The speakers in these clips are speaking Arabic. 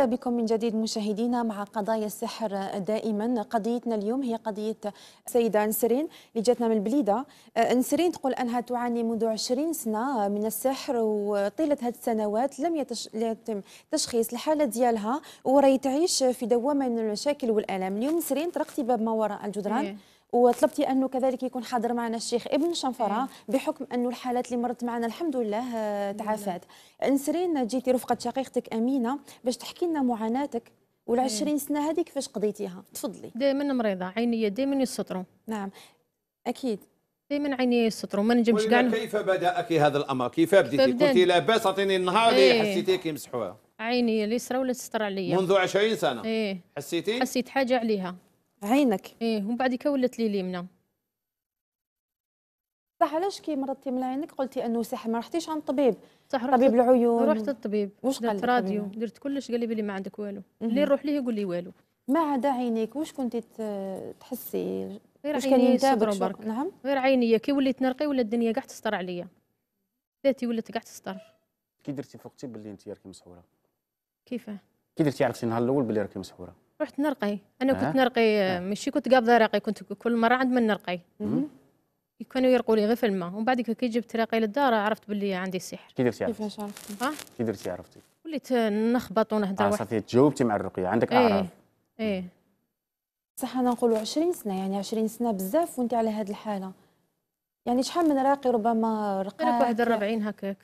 أعود بكم من جديد مشاهدينا مع قضايا السحر دائما قضيتنا اليوم هي قضية سيدة نسرين اللي جاتنا من البليدة نسرين تقول أنها تعاني منذ 20 سنة من السحر وطيلة هذه السنوات لم يتم تشخيص الحالة ديالها وراهي تعيش في دوامة من المشاكل والآلام اليوم نسرين طرقتي باب ما وراء الجدران إيه. وطلبتي انه كذلك يكون حاضر معنا الشيخ ابن شنفره إيه. بحكم انه الحالات اللي مرت معنا الحمد لله آه، تعافات انسرين جيتي رفقه شقيقتك امينه باش تحكي لنا معاناتك وال20 إيه. سنه هذه كيفاش قضيتيها تفضلي دائما مريضه عيني دائما يسطروا نعم اكيد دائما عيني يسطروا ما نجمش كاع كيف بداك هذا الامر كيف بديتي كنتي لاباس عطيني النهار اللي إيه. حسيتي كيمسحوها عيني اليسرى ولا تستر عليا منذ 20 سنه إيه. حسيتي حسيت حاجه عليها عينك ايه ومن بعدك ولات لي اليمنى صح علاش كي مرضتي من عينك قلتي انه صح ما رحتيش عند طبيب صح طبيب العيون رحت للطبيب واش قال درت راديو درت كلش قال لي بلي ما عندك والو اللي نروح ليه يقول لي والو ما عدا عينيك واش كنتي تحسي غير عيني صدرو برك نعم غير عيني كي وليت نرقي ولا الدنيا قاع تستر عليا ذاتي ولات قاع تستر كي درتي فوقتي باللي انت راكي مسحوره كيفاه كي درتي عرفتي النهار الاول باللي راكي مسحوره رحت نرقي انا أه؟ كنت نرقي أه؟ ماشي كنت قابضه راقي كنت كل مره عند من نرقي كانوا يرقوا لي غير في الماء ومن بعد كي جبت راقي للدار عرفت باللي عندي سحر كي درتي عرفتي؟ كيفاش عرفتي؟ كي درتي عرفتي؟ وليت نخبط ونهضر آه صافي تجاوبتي مع الرقيه عندك إيه. اعراض ايه ايه صح انا نقولوا 20 سنه يعني 20 سنه بزاف وانت على هذه الحاله يعني شحال من راقي ربما رقاك راك واحد 40 هكاك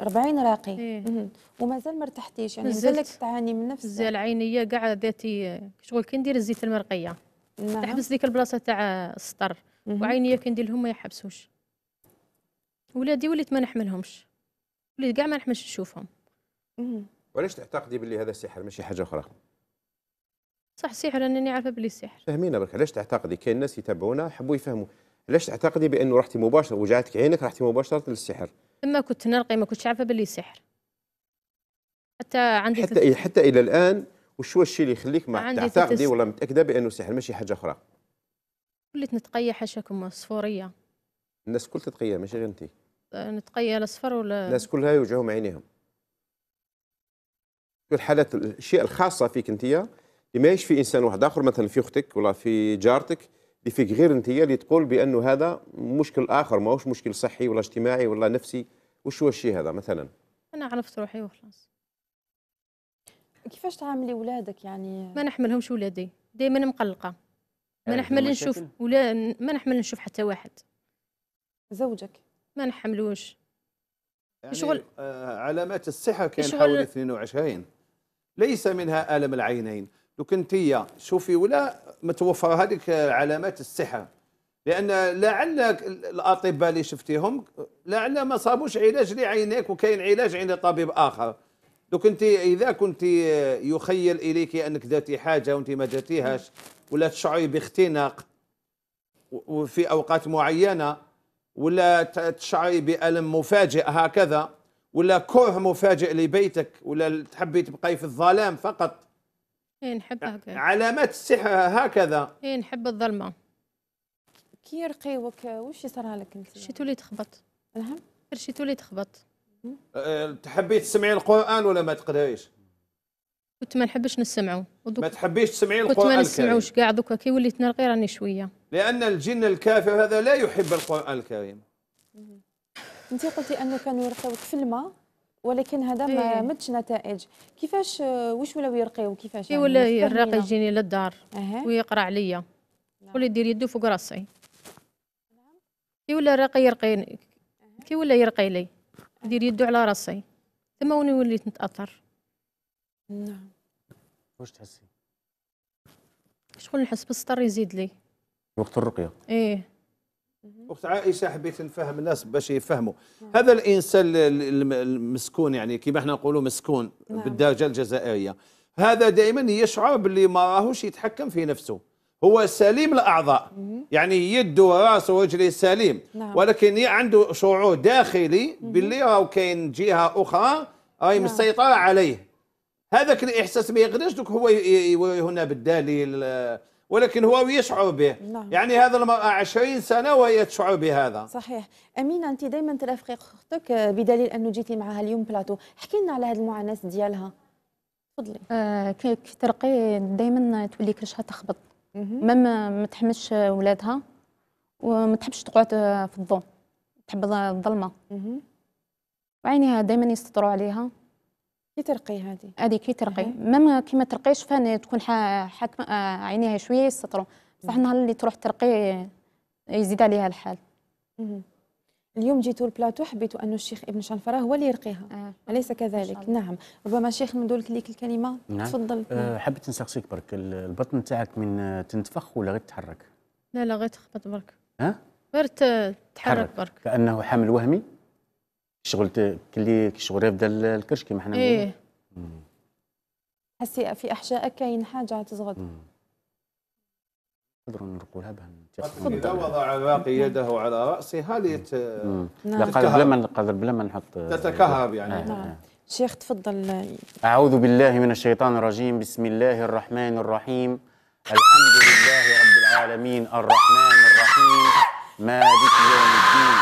40 راقي إيه؟ ومازال ما ارتحتيش يعني مازالك تعاني من نفس العينيه كاع ذاتي شغل كي ندير الزيت المرقيه نعم. تحبس ديك البلاصه تاع السطر وعينيه كي لهم ما يحبسوش ولادي وليت ما نحملهمش وليت كاع ما نحملش نشوفهم وعلاش تعتقدي باللي هذا السحر ماشي حاجه اخرى صح سحر انني عارفه بلي سحر فهمينا برك علاش تعتقدي كاين ناس يتابعونا حبوا يفهموا ليش تعتقدي بانه رحتي مباشره وجعتك عينك رحتي مباشره للسحر؟ اما كنت نرقي ما كنتش عارفه باللي سحر حتى عندي حتى تلت... إيه، حتى الى الان وش هو الشيء اللي يخليك ما تعتقدي ولا متاكده بانه سحر ماشي حاجه اخرى؟ وليت نتقيا حاشاكم صفوريه الناس كل تتقيا ماشي غير انت نتقيا الاصفر ولا الناس كلها يوجعهم عينيهم في الحالات الاشياء الخاصه فيك انت اللي ما يشفي انسان واحد اخر مثلا في اختك ولا في جارتك غير انت اللي تقول بانه هذا مشكل اخر ماهوش مشكل صحي ولا اجتماعي ولا نفسي وش هو الشيء هذا مثلا انا عرفت روحي وخلاص كيفاش تعاملي ولادك يعني ما نحملهمش ولادي دائما مقلقه ما يعني نحمل نشوف ولا ما نحمل نشوف حتى واحد زوجك ما نحملوش يعني شغل آه، علامات الصحه كان حوالي 22 ليس منها الم العينين لو كنت هي شوفي ولا متوفر هذيك علامات السحر لان لعل الاطباء اللي شفتيهم لعل ما صابوش علاج لعينيك وكاين علاج عند طبيب اخر لو كنت اذا كنت يخيل اليك انك ذاتي حاجه وانت ما درتيهاش ولا تشعري باختناق وفي اوقات معينه ولا تشعري بالم مفاجئ هكذا ولا كره مفاجئ لبيتك ولا تحبي تبقاي في الظلام فقط نحبها إيه، نحب علامات السحر هكذا اي نحب الظلمة كي يرقيوك واش صرها لك انت؟ شي تولي تخبط الهم شي تولي تخبط أه، تحبي تسمعي القران ولا ما تقدريش؟ كنت ما نحبش نسمعو ما تحبيش تسمعي القران كنت ما نسمعوش كاع دوكا كي وليت نرقي راني شويه لان الجن الكافر هذا لا يحب القران الكريم أمم. انت قلتي انه كانوا يرقيوك في الماء ولكن هذا ما إيه. مدش نتائج كيفاش آه، واش ولاو يرقيو كيفاش إيه، يعني ولا الراقي يجيني للدار أه. ويقرا عليا نعم. ولا يدير يدو فوق راسي كي ولا الراقي يرقيني كي ولا يرقي لي يدير يدو على راسي ثم وني وليت نتاثر نعم واش تحسي شكون نحس بالسطر يزيد لي وقت الرقيه ايه اخت عائشه حبيت نفهم الناس باش يفهموا هذا الانسان المسكون يعني كما احنا نقولوا مسكون نعم. بالدرجه الجزائريه هذا دائما يشعر باللي ما راهوش يتحكم في نفسه هو سليم الاعضاء يعني يده وراسه ورجله سليم نعم. ولكن عنده شعور داخلي باللي راهو كاين جهه اخرى راهي نعم. مسيطره عليه هذاك الاحساس ما يقدرش دوك هو هنا بالدليل آه، ولكن هو يشعر به نعم. يعني هذا المرأة عشرين سنة وهي تشعر بهذا صحيح أمينة أنت دائما ترافقي أختك بدليل أنه جيتي معها اليوم بلاتو احكي لنا على هذه المعاناة ديالها تفضلي آه كي ترقي دائما تولي كرشها تخبط مم. ما تحملش ولادها وما تحبش تقعد في الضوء تحب الظلمه وعينيها دائما يستروا عليها كي ترقي هذه هذه كي ترقي ميم كي ما ترقيش فان تكون حاكمه آه، عينيها شويه يستروا بصح النهار اللي تروح ترقي آه، يزيد عليها الحال اليوم جيتوا البلاتو حبيتوا أن الشيخ ابن شنفرة هو اللي يرقيها آه. أليس كذلك؟ نعم ربما شيخ ندولك ليك الكلمة نعم. تفضل أه حبيت نسقسيك برك البطن نتاعك من آه، تنتفخ ولا غير تتحرك؟ لا لا غير تخبط برك ها؟ أه؟ غير تتحرك برك كأنه حمل وهمي؟ شغل كلي كشغل يبدا الكرش كيما حنا ايه حسي في احشاء كاين حاجه تصغد نقدروا نرقوا بها اذا وضع باقي يده على راسها ليت نعم. لا قال بلا ما قال بلا ما نحط تتكهرب يعني آه. آه، نعم. آه. شيخ تفضل اعوذ بالله من الشيطان الرجيم بسم الله الرحمن الرحيم الحمد لله رب العالمين الرحمن الرحيم مالك يوم الدين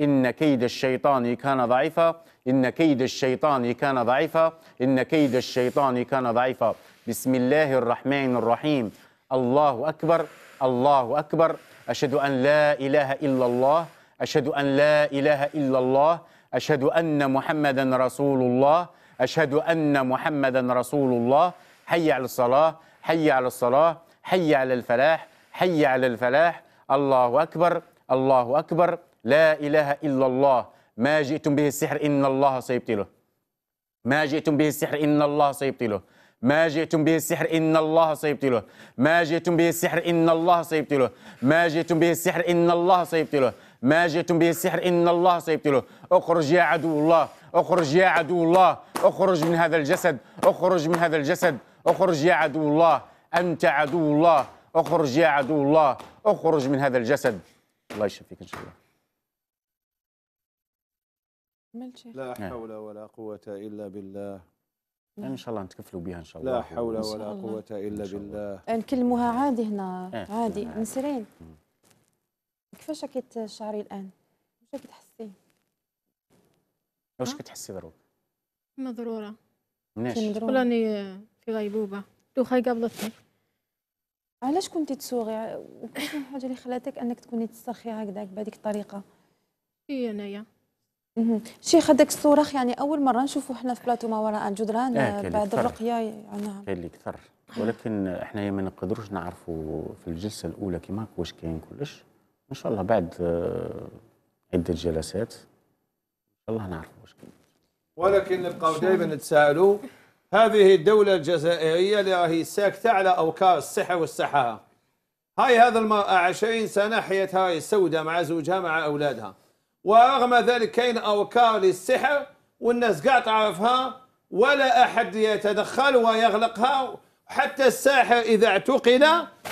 إن كيد الشيطان كان ضعيفا إن كيد الشيطان كان ضعيفا إن كيد الشيطان كان ضعيفا بسم الله الرحمن الرحيم الله أكبر الله أكبر أشهد أن لا إله إلا الله أشهد أن لا إله إلا الله أشهد أن محمدا رسول الله أشهد أن محمدا رسول الله حي على الصلاة حي على الصلاة حي على الفلاح حي على الفلاح الله أكبر الله أكبر لا إله إلا الله ما جئتم به السحر إن الله سيبطله ما جئتم به السحر إن الله سيبطله ما جئتم به السحر إن الله سيبطله ما جئتم به السحر إن الله سيبطله ما جئتم به السحر إن الله سيبطله ما جئتم به السحر إن الله سيبطله اخرج يا عدو الله اخرج يا عدو الله اخرج من هذا الجسد اخرج من هذا الجسد اخرج يا عدو الله أنت عدو الله اخرج يا عدو الله اخرج من هذا الجسد الله يشفيك إن شاء الله لا نعم. حول ولا قوة إلا بالله ان شاء الله نتكفلوا بها ان شاء الله لا حول ولا قوه الا بالله نكلموها عادي هنا إيه. عادي نسرين نعم. كيفاش راكي تشعري الان واش راكي تحسي واش كتحسي ضرورة مضروره مناش راني في غيبوبه توخاي قابلتني علاش كنتي تسوغي وكيفاش الحاجه اللي خلاتك انك تكوني تسترخي هكذاك بهذيك الطريقه هي انايا شيخ هذاك الصراخ يعني اول مره نشوفه احنا في بلاتو ما وراء الجدران آه، بعد الرقيه نعم كاين اللي كثر ولكن احنا ما نقدروش نعرفوا في الجلسه الاولى كيما واش كاين كلش ان شاء الله بعد آه، عده جلسات ان شاء الله نعرفوا واش كاين ولكن نبقاو دائما نتساءلوا هذه الدولة الجزائرية اللي راهي ساكتة على أوكار الصحة والسحارة هاي هذا المرأة 20 سنة حياتها السودة مع زوجها مع أولادها ورغم ذلك كاين أوكار للسحر والناس كاع تعرفها ولا أحد يتدخل ويغلقها حتى الساحر إذا اعتقل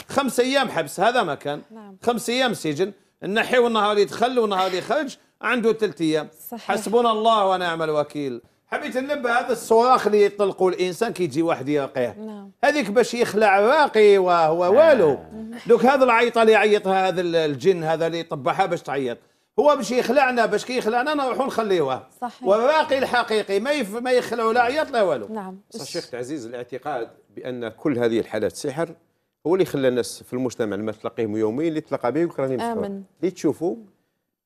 خمس أيام حبس هذا ما كان نعم. خمس أيام سجن النحي النهار اللي دخل والنهار اللي خرج عنده ثلاث أيام حسبنا الله ونعم الوكيل حبيت ننبه هذا الصراخ اللي يطلقوا الانسان كي يجي واحد يرقيه نعم هذيك باش يخلع راقي وهو والو نعم. دوك هذا العيطه اللي يعيطها هذا الجن هذا اللي يطبعها باش تعيط هو باش يخلعنا باش كي يخلعنا نروحوا نخليوه صحيح والراقي الحقيقي ما يف... ما يخلعوا لا عيط لا والو نعم الشيخ عزيز الاعتقاد بان كل هذه الحالات سحر هو اللي خلى الناس في المجتمع لما تلقيهم يوميا اللي تلقى به يقول راني مسحور اللي تشوفوا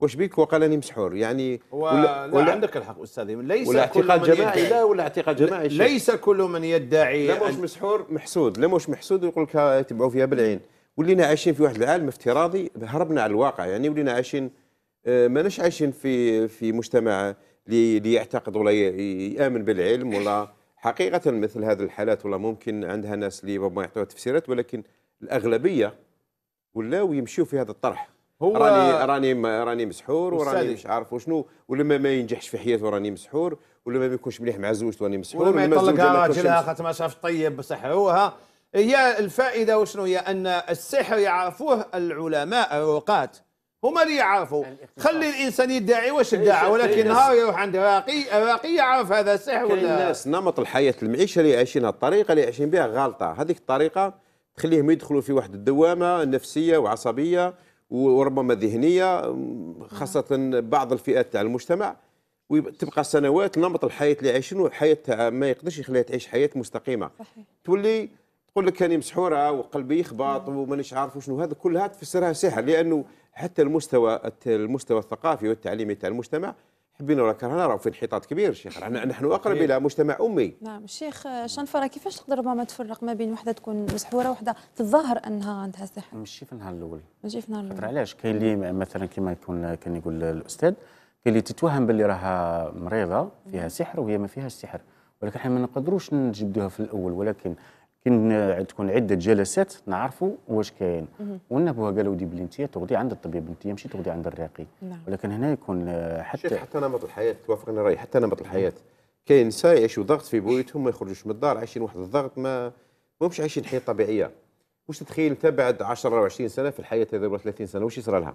واش بيك راني مسحور يعني ولا, ولا عندك الحق استاذي ليس ولا اعتقاد جماعي لا ولا اعتقاد جماعي ليس كل من يدعي لا موش مسحور محسود لا موش محسود يقول لك يتبعوا فيها بالعين ولينا عايشين في واحد العالم افتراضي هربنا على الواقع يعني ولينا عايشين آه، ماناش عايشين في في مجتمع ليعتقد ولا يامن بالعلم ولا حقيقه مثل هذه الحالات ولا ممكن عندها ناس اللي ما يعطوها تفسيرات ولكن الاغلبيه ولاو يمشيوا في هذا الطرح هو راني راني راني مسحور وراني مش عارف وشنو ولما ما ينجحش في حياته راني مسحور ولما ما يكونش مليح مع زوجته راني مسحور ولما يطلقها راجلها خاطر ما شافش طيب سحروها هي الفائده وشنو هي ان السحر يعرفوه العلماء الرقاة هما اللي يعرفوا خلي الانسان يدعي واش ادعى إيه، ولكن نهار يروح عند راقي راقي يعرف هذا صح ولا الناس نمط الحياه المعيشه اللي عايشينها الطريقه اللي عايشين بها غلطه هذيك الطريقه تخليهم يدخلوا في واحد الدوامه نفسيه وعصبيه وربما ذهنيه خاصه بعض الفئات تاع المجتمع وتبقى سنوات نمط الحياه اللي عايشينه حياه ما يقدرش يخليها تعيش حياه مستقيمه صحيح. تولي تقول لك كاني مسحوره وقلبي يخبط ومانيش عارف شنو هذا كلها تفسرها سحر لانه حتى المستوى المستوى الثقافي والتعليمي تاع المجتمع حبينا ولا كرهنا راه في انحطاط كبير شيخ رانا نحن اقرب الى مجتمع امي نعم الشيخ شنفره كيفاش تقدر ربما تفرق ما بين وحده تكون مسحوره وحده الظاهر انها عندها سحر ماشي في النهار الاول ماشي في النهار الاول علاش كاين اللي مثلا كما يكون كان يقول الاستاذ كاين اللي تتوهم باللي راها مريضه فيها سحر وهي ما فيهاش سحر ولكن احنا ما نقدروش نجبدوها في الاول ولكن كي آه، تكون عده جلسات نعرفوا واش كاين والنبوه قالوا دي بلي انت تغدي عند الطبيب انت ماشي تغدي عند الراقي نعم. ولكن هنا يكون آه، حتى حتى نمط الحياه توافقني رايي حتى نمط الحياه كاين نساء يعيشوا ضغط في بيوتهم ما يخرجوش من الدار عايشين واحد الضغط ما ماهمش عايشين حياه طبيعيه واش تتخيل انت بعد 10 و 20 سنه في الحياه هذه ولا 30 سنه واش يصرى لها؟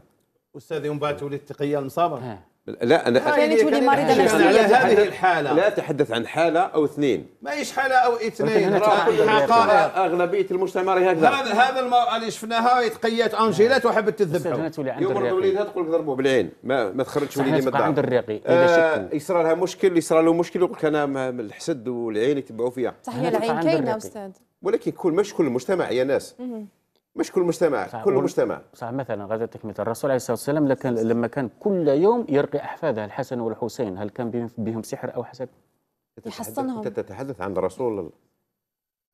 استاذي ومن بعد تولي التقيه المصابه لا انا آه، يعني تولي مريضه على هذه الحاله لا اتحدث عن حاله او اثنين ماهيش حاله او اثنين حقائق اغلبيه المجتمع راهي هكذا هذا هذا المراه اللي شفناها تقيات انجيلات وحبت تذبح يوم وليدها تقول لك ضربوه بالعين ما, ما تخرجش وليدي من الدار عند الرقي آه يصرى لها مشكل يصرى له مشكل يقول لك انا الحسد والعين يتبعوا فيها صحيح العين كاينه استاذ ولكن كل مش كل المجتمع يا ناس مش كل مجتمع صح كل مجتمع صح مثلا غادي تكمله الرسول عليه الصلاه والسلام لكن لما كان كل يوم يرقي احفاده الحسن والحسين هل كان بهم سحر او حسد؟ يحصنهم انت تتحدث عن الرسول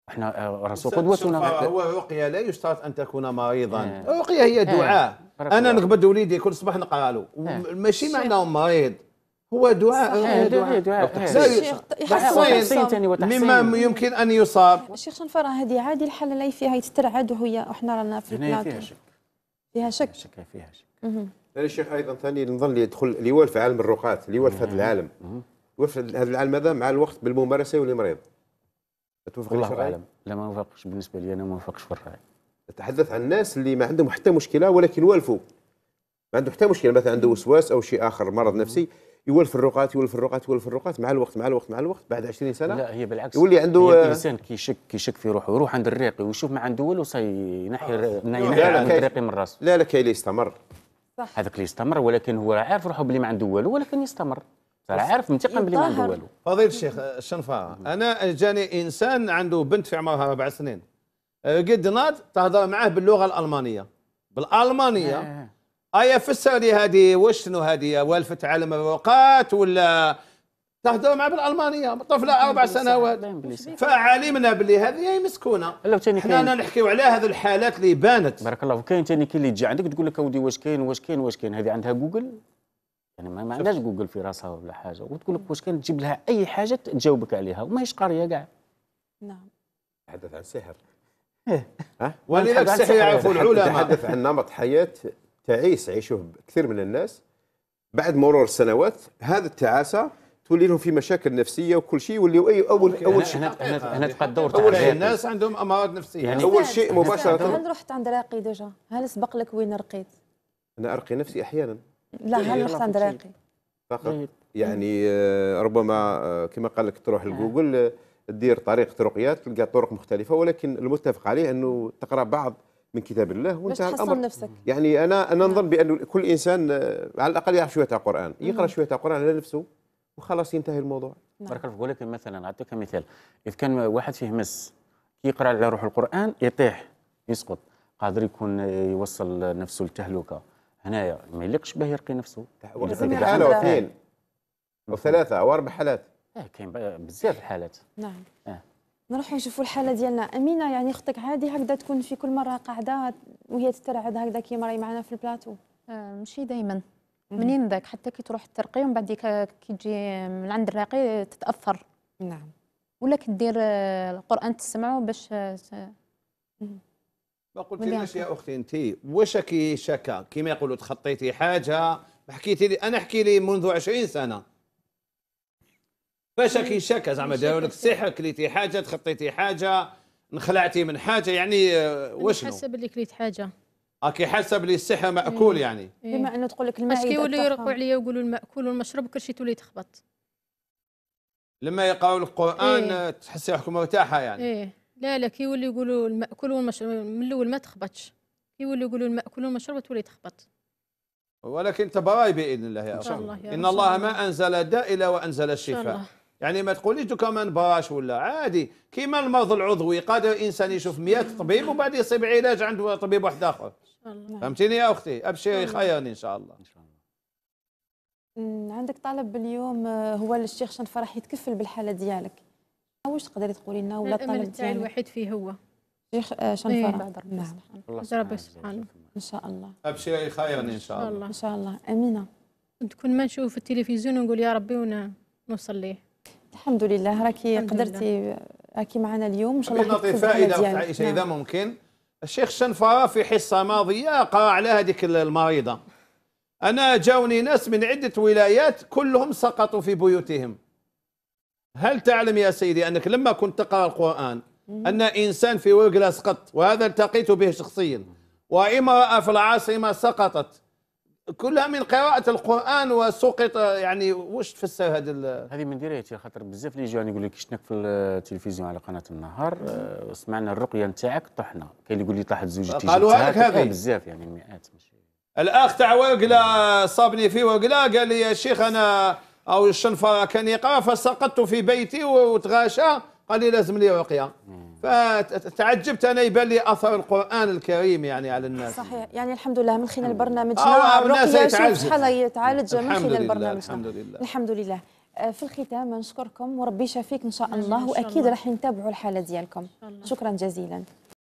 احنا آه، رسول قدوتنا هو رقيه لا يشترط ان تكون مريضا إيه. رقيه هي إيه. دعاء انا نقبض وليدي كل صباح نقرا له إيه. ماشي معناه مريض هو دعاء صحيح دعاء, دعاء. طيب، مما يمكن ان يصاب الشيخ شنفرة هذه عادي الحاله اللي فيها يتترعد وهي احنا رانا في البلاطو فيها شك فيها شك فيها شك الشيخ ايضا ثاني نظن اللي يدخل اللي هو في عالم الرقاة اللي هو في هذا العالم وفي هذا العالم هذا مع الوقت بالممارسه يولي مريض توافق الله اعلم لا ما وافقش بالنسبه لي انا ما وافقش في الراي نتحدث عن الناس اللي ما عندهم حتى مشكله ولكن والفوا ما عندهم حتى مشكله مثلا عنده وسواس او شيء اخر مرض نفسي يولف الرقات يولف الرقات يولف الرقات مع الوقت مع الوقت مع الوقت بعد 20 سنه لا هي بالعكس يولي عنده آه، الانسان كيشك كيشك في روحه يروح عند الريقي ويشوف ما عنده والو آه. ينحي ينحي عند الريقي من راسه لا لا كاين اللي يستمر صح هذاك اللي يستمر ولكن هو عارف روحه بلي ما عنده والو ولكن يستمر راه عارف منتقم بلي ما عنده والو فضيل الشيخ الشنفار آه، انا جاني انسان عنده بنت في عمرها اربع سنين قد ناض تهضر معاه باللغه الالمانيه بالالمانيه ايا فسر لي هذه واش شنو هذه والفت عالم الرقات ولا تهضر مع بالالمانيه طفله اربع سنوات فعلمنا باللي هذه هي مسكونه حنا نحكيو على هذه الحالات اللي بانت بارك الله فيك كاين ثاني كي اللي تجي عندك تقول لك اودي واش كاين واش كاين واش كاين هذه عندها جوجل يعني ما, عندهاش جوجل في راسها ولا حاجه وتقول لك واش كاين تجيب لها اي حاجه تجاوبك عليها وماهيش قاريه كاع نعم تحدث عن سحر إيه. ها ولذلك السحر يعرفه العلماء تحدث عن نمط حياه تعيس عيشه كثير من الناس بعد مرور السنوات هذا التعاسه تولي لهم في مشاكل نفسيه وكل شيء يوليو اي اول اول شيء هنا هنا تبقى الدور اول الناس عندهم امراض نفسيه يعني اول شيء مباشره هل رحت عند راقي ديجا؟ هل سبق لك وين رقيت؟ انا ارقي نفسي احيانا لا هل رحت عند راقي؟ فقط يعني آه، ربما آه، كما قال لك تروح نعم. لجوجل آه، دير طريقه رقيات تلقى طرق مختلفه ولكن المتفق عليه انه تقرا بعض من كتاب الله وانتهى الامر نفسك. يعني انا انا نعم. نظن بان كل انسان آه، على الاقل يعرف شويه القران يقرا شويه القران على نفسه وخلاص ينتهي الموضوع نعم. بارك الله فيك مثلا اعطيك مثال اذا كان واحد فيه مس يقرا على روح القران يطيح يسقط قادر يكون آه، يوصل نفسه للتهلكه هنايا ما يليقش باه يرقي نفسه حاله واثنين نعم. وثلاثه او اربع حالات اه كاين بزاف الحالات نعم آه. نروحوا نشوفوا الحاله ديالنا امينه يعني اختك عادي هكذا تكون في كل مره قاعده وهي تترعد هكذا كيما راهي معنا في البلاطو آه، ماشي دائما منين ذاك حتى كي تروح الترقي ومن بعد كي تجي من عند الراقي تتاثر نعم ولا كدير آه، القران تسمعوا باش آه، ما قلت يا اختي انت واش كي شكا كيما يقولوا تخطيتي حاجه حكيتي لي انا حكي لي منذ 20 سنه فاش كي شكا زعما داروا لك السحر كليتي حاجه تخطيتي حاجه انخلعتي من حاجه يعني آه، واش حاسه باللي كليت حاجه راكي حاسه باللي السحر ماكول إيه. يعني إيه. بما انه تقول لك المعده يولوا يرقوا عليا ويقولوا الماكول والمشروب وكل شيء تولي تخبط لما يقراوا القران إيه؟ تحسي روحك مرتاحه يعني ايه لا لا يولوا يقولوا الماكول والمشروب من الاول ما تخبطش يولوا يقولوا الماكول والمشروب تولي تخبط ولكن تبراي باذن الله يا رب ان الله ما انزل داء الا وانزل الشفاء يعني ما تقوليش كمان براش ولا عادي كيما المرض العضوي قادر الانسان يشوف 100 طبيب وبعد يصيب علاج عند طبيب واحد اخر فهمتيني يا اختي ابشري خيرا ان شاء الله ان شاء الله عندك طلب اليوم آه، هو للشيخ راح يتكفل بالحاله ديالك واش تقدري تقولي لنا ولا الطالب ديالك الوحيد فيه هو شيخ آه، إيه. شنفرح نعم الله سبحانه ان شاء الله ابشري خيرا ان شاء الله ان شاء الله امينه تكون ما نشوف التلفزيون ونقول يا ربي ونوصل ليه الحمد لله راكي قدرتي راكي معنا اليوم ان شاء الله نعطي فائده عائشه اذا نعم. ممكن الشيخ شنفره في حصه ماضيه قرا على هذيك المريضه انا جاوني ناس من عده ولايات كلهم سقطوا في بيوتهم هل تعلم يا سيدي انك لما كنت تقرا القران ان انسان في ورقله سقط وهذا التقيت به شخصيا وامراه في العاصمه سقطت كلها من قراءة القرآن وسقط يعني واش تفسر هذا هذه من درايتي خاطر بزاف اللي يجوا يقول لك شنك في التلفزيون على قناة النهار آه، سمعنا الرقية نتاعك طحنا كاين اللي يقول لي طاحت تيجي قالوا لك هذه بزاف يعني مئات الاخ تاع ورقلة صابني في ورقلة قال لي يا شيخ انا او الشنفرة كان يقرا فسقطت في بيتي وتغاشى قال لي لازم لي رقية فتعجبت انا يبان لي اثر القران الكريم يعني على الناس صحيح يعني الحمد لله من خلال برنامجنا الرقيه شحال يتعالج من خلال برنامجنا الحمد لله الحمد لله آه، في الختام نشكركم وربي يشافيك ان شاء الله واكيد راح نتابعوا الحاله ديالكم شكرا جزيلا